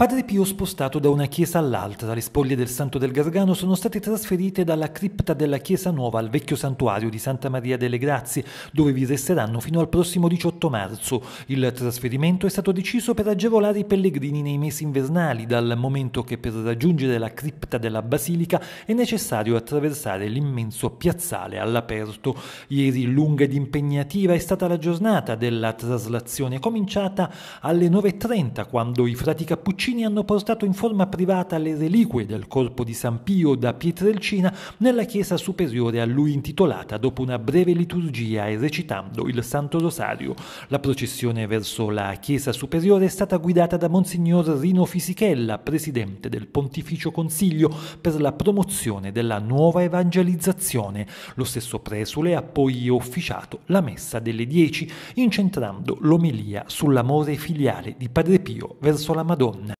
Padre Pio spostato da una chiesa all'altra, le spoglie del Santo del Gargano sono state trasferite dalla cripta della Chiesa Nuova al vecchio santuario di Santa Maria delle Grazie, dove vi resteranno fino al prossimo 18 marzo. Il trasferimento è stato deciso per agevolare i pellegrini nei mesi invernali, dal momento che per raggiungere la cripta della Basilica è necessario attraversare l'immenso piazzale all'aperto. Ieri lunga ed impegnativa è stata la giornata della traslazione, cominciata alle 9.30 quando i frati Cappuccini Pietrecini hanno portato in forma privata le reliquie del corpo di San Pio da Pietrelcina nella chiesa superiore a lui intitolata dopo una breve liturgia e recitando il Santo Rosario. La processione verso la chiesa superiore è stata guidata da Monsignor Rino Fisichella, presidente del Pontificio Consiglio per la promozione della nuova evangelizzazione. Lo stesso presule ha poi officiato la messa delle dieci, incentrando l'omelia sull'amore filiale di Padre Pio verso la Madonna.